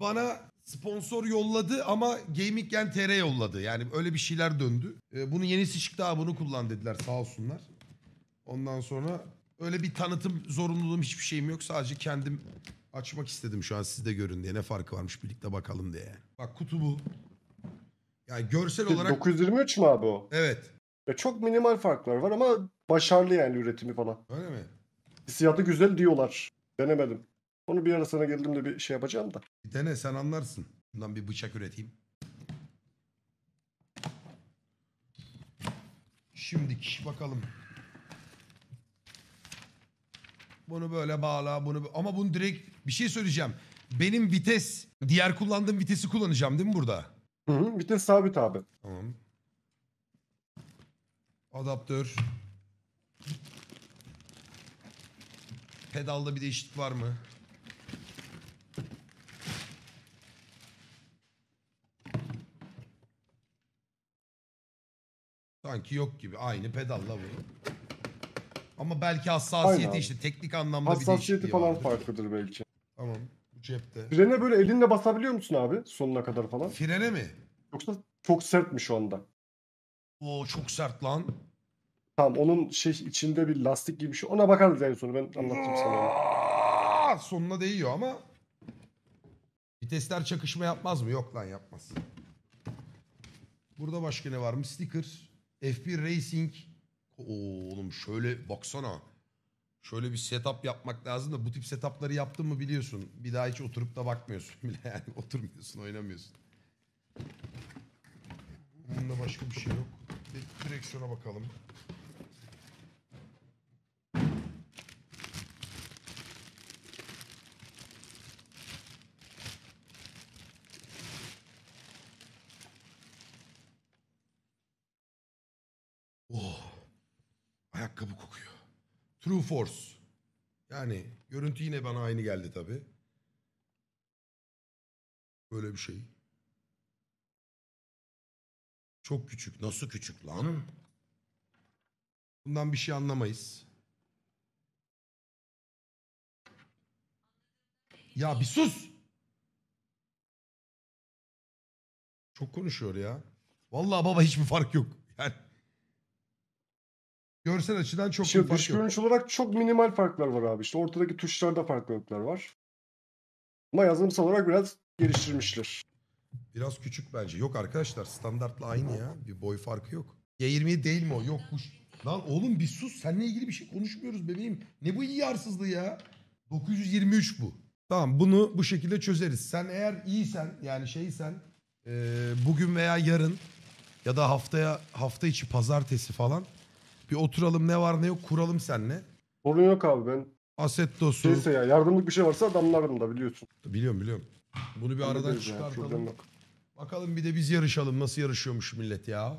bana sponsor yolladı ama Gaminggen TR yolladı. Yani öyle bir şeyler döndü. E, bunun yenisi çıktı abi bunu kullan dediler sağ olsunlar. Ondan sonra öyle bir tanıtım zorunluluğum hiçbir şeyim yok. Sadece kendim açmak istedim şu an sizde görün diye. Ne farkı varmış birlikte bakalım diye. Bak kutu bu. Yani görsel olarak... 923 mi abi o? Evet. Ya çok minimal farklar var ama başarılı yani üretimi falan. Öyle mi? Hissiyatı güzel diyorlar. Denemedim. Onu bir ara sana geldiğimde bir şey yapacağım da. Bir dene sen anlarsın. Bundan bir bıçak üreteyim. Şimdiki bakalım. Bunu böyle bağla bunu ama bunu direkt bir şey söyleyeceğim. Benim vites diğer kullandığım vitesi kullanacağım değil mi burada? Hı hı, vites sabit abi. Tamam. Adaptör. Pedalda bir değişiklik var mı? Sanki yok gibi. Aynı pedalla bu. Ama belki hassasiyeti işte teknik anlamda bir Hassasiyeti falan farklıdır belki. Tamam. Bu cepte. Frene böyle elinle basabiliyor musun abi sonuna kadar falan? Frene mi? Yoksa çok sert mi şu anda? Oo çok sert lan. Tamam onun şey içinde bir lastik gibi bir şey. Ona bakarız en sonu ben anlatacağım sana. sonuna değiyor ama vitesler çakışma yapmaz mı? Yok lan yapmaz. Burada başka ne var mı? Sticker. F1 Racing oğlum şöyle baksana. Şöyle bir setup yapmak lazım da bu tip setupları yaptın mı biliyorsun. Bir daha hiç oturup da bakmıyorsun bile yani oturmuyorsun oynamıyorsun. Bunda başka bir şey yok. direksiyona bakalım. Oh. Ayakkabı kokuyor. True Force. Yani görüntü yine bana aynı geldi tabi. Böyle bir şey. Çok küçük. Nasıl küçük lan? Bundan bir şey anlamayız. Ya bir sus. Çok konuşuyor ya. Vallahi baba hiçbir fark yok. Yani Görsel açıdan çok Şimdi bir fark yok. görünüş olarak çok minimal farklar var abi. İşte ortadaki tuşlarda farklılıklar var. Ama yazılımsal olarak biraz geliştirmişler. Biraz küçük bence. Yok arkadaşlar standartla aynı ya. Bir boy farkı yok. Y20 değil mi o? Yok bu. Lan oğlum bir sus. Seninle ilgili bir şey konuşmuyoruz bebeğim. Ne bu iyi yarsızlığı ya? 923 bu. Tamam bunu bu şekilde çözeriz. Sen eğer iyisen yani şeysen e, bugün veya yarın ya da haftaya hafta içi pazartesi falan bir oturalım ne var ne yok kuralım senle. Sorun yok abi ben. Assetto'su. Neyse ya yardımlık bir şey varsa adamlarım da biliyorsun. Biliyorum biliyorum. Bunu bir aradan biliyorum ya, çıkartalım. Bakalım bir de biz yarışalım. Nasıl yarışıyormuş millet ya?